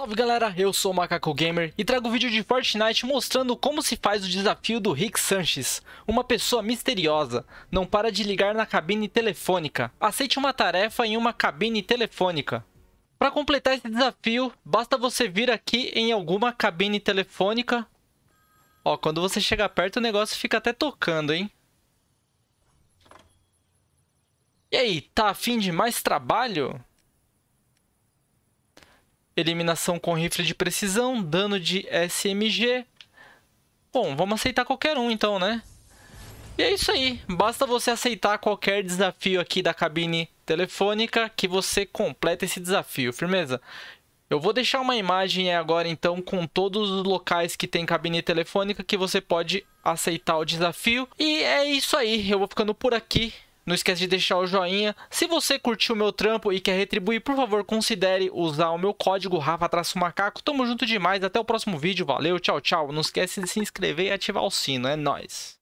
Salve galera, eu sou o Macaco Gamer e trago o vídeo de Fortnite mostrando como se faz o desafio do Rick Sanches, uma pessoa misteriosa, não para de ligar na cabine telefônica, aceite uma tarefa em uma cabine telefônica. Para completar esse desafio, basta você vir aqui em alguma cabine telefônica. Ó, quando você chega perto o negócio fica até tocando, hein? E aí, tá afim de mais trabalho? eliminação com rifle de precisão, dano de SMG. Bom, vamos aceitar qualquer um então, né? E é isso aí, basta você aceitar qualquer desafio aqui da cabine telefônica que você completa esse desafio, firmeza? Eu vou deixar uma imagem agora então com todos os locais que tem cabine telefônica que você pode aceitar o desafio. E é isso aí, eu vou ficando por aqui. Não esquece de deixar o joinha. Se você curtiu o meu trampo e quer retribuir, por favor, considere usar o meu código RAFA-macaco. Tamo junto demais, até o próximo vídeo. Valeu, tchau, tchau. Não esquece de se inscrever e ativar o sino. É nóis.